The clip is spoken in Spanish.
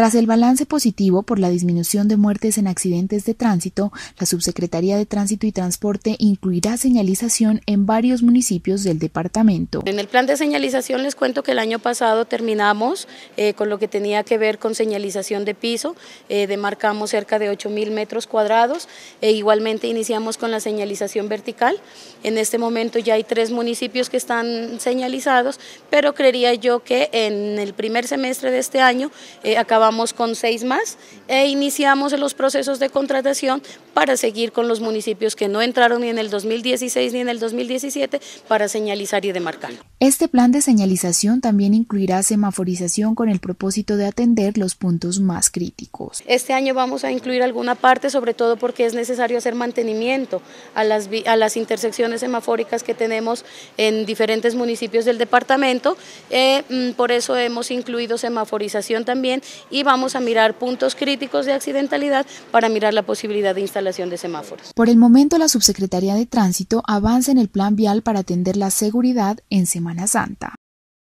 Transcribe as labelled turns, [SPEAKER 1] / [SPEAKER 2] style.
[SPEAKER 1] Tras el balance positivo por la disminución de muertes en accidentes de tránsito, la Subsecretaría de Tránsito y Transporte incluirá señalización en varios municipios del departamento.
[SPEAKER 2] En el plan de señalización les cuento que el año pasado terminamos eh, con lo que tenía que ver con señalización de piso, eh, demarcamos cerca de 8.000 metros cuadrados e igualmente iniciamos con la señalización vertical. En este momento ya hay tres municipios que están señalizados, pero creería yo que en el primer semestre de este año eh, acabamos con seis más e iniciamos los procesos de contratación para seguir con los municipios que no entraron ni en el 2016 ni en el 2017 para señalizar y demarcar.
[SPEAKER 1] Este plan de señalización también incluirá semaforización con el propósito de atender los puntos más críticos.
[SPEAKER 2] Este año vamos a incluir alguna parte, sobre todo porque es necesario hacer mantenimiento a las, a las intersecciones semafóricas que tenemos en diferentes municipios del departamento. Eh, mm, por eso hemos incluido semaforización también y y vamos a mirar puntos críticos de accidentalidad para mirar la posibilidad de instalación de semáforos.
[SPEAKER 1] Por el momento, la Subsecretaría de Tránsito avanza en el plan vial para atender la seguridad en Semana Santa.